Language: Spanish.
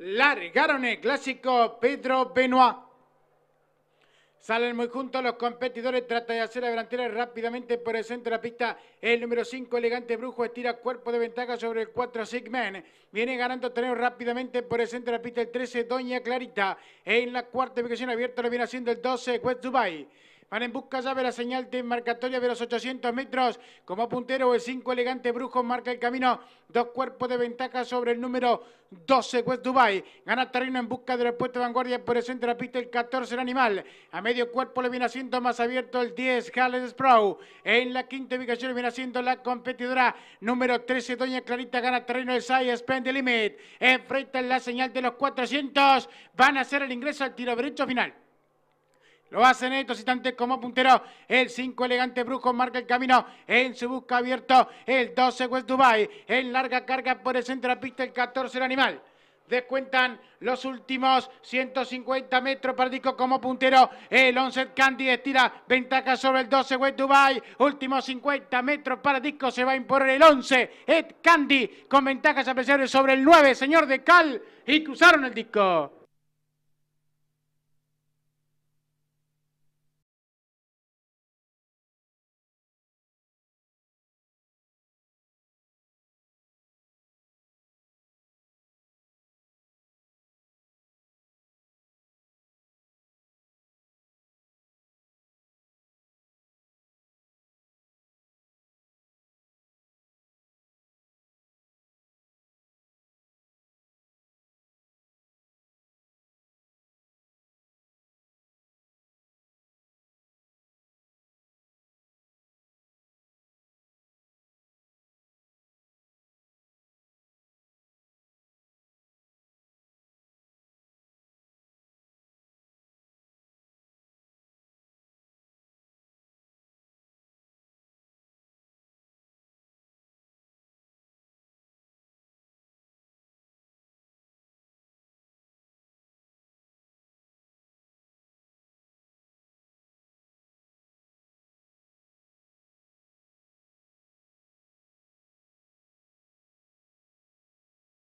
largaron el clásico Pedro Benoit. Salen muy juntos los competidores, trata de hacer la delantera rápidamente por el centro de la pista. El número 5, Elegante Brujo, estira cuerpo de ventaja sobre el 4, Sigman. Viene ganando terreno rápidamente por el centro de la pista el 13, Doña Clarita. En la cuarta ubicación abierta lo viene haciendo el 12, West Dubai. Van en busca ya de la señal de marcatoria de los 800 metros. Como puntero, el 5 elegante Brujo marca el camino. Dos cuerpos de ventaja sobre el número 12, West Dubai. Gana terreno en busca del puesto de vanguardia por el centro de la pista el 14, el animal. A medio cuerpo le viene haciendo más abierto el 10, Halen Sproul. En la quinta ubicación le viene haciendo la competidora número 13, Doña Clarita. Gana terreno el 6, Spend the Limit. Enfrenta la señal de los 400. Van a hacer el ingreso al tiro derecho final. Lo hacen estos instantes como puntero. El 5 elegante Brujo marca el camino en su busca abierto. El 12 West Dubai. En larga carga por el centro de la pista el 14 el animal descuentan los últimos 150 metros para disco como puntero. El 11 Candy estira ventaja sobre el 12 West Dubai. Últimos 50 metros para Disco se va a imponer el 11 Ed Candy con ventajas apreciables sobre el 9, señor de Cal. Y cruzaron el disco.